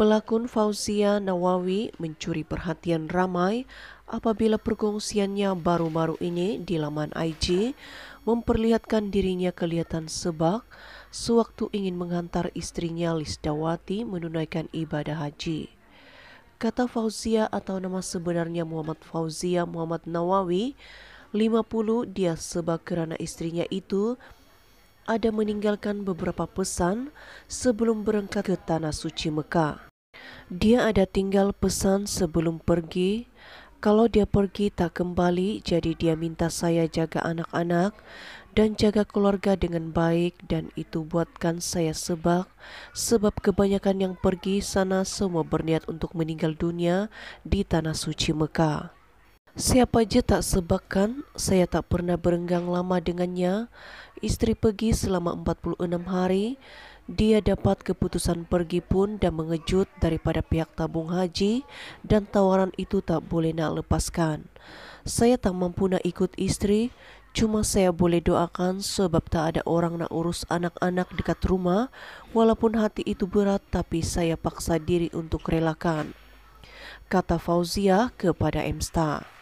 Pelakon Fauzia Nawawi mencuri perhatian ramai apabila perkongsiannya baru-baru ini di laman IG memperlihatkan dirinya kelihatan sebak sewaktu ingin menghantar istrinya Lisdawati menunaikan ibadah haji. Kata Fauzia atau nama sebenarnya Muhammad Fauzia Muhammad Nawawi, 50 dia sebak kerana istrinya itu ada meninggalkan beberapa pesan sebelum berangkat ke Tanah Suci Mekah. Dia ada tinggal pesan sebelum pergi, kalau dia pergi tak kembali, jadi dia minta saya jaga anak-anak dan jaga keluarga dengan baik dan itu buatkan saya sebab sebab kebanyakan yang pergi sana semua berniat untuk meninggal dunia di tanah suci Mekah. Siapa je tak sebabkan, saya tak pernah berenggang lama dengannya. Istri pergi selama 46 hari dia dapat keputusan pergi pun dan mengejut daripada pihak tabung haji dan tawaran itu tak boleh nak lepaskan. Saya tak mampu nak ikut istri, cuma saya boleh doakan sebab tak ada orang nak urus anak-anak dekat rumah walaupun hati itu berat tapi saya paksa diri untuk relakan. Kata Fauzia kepada Emsta.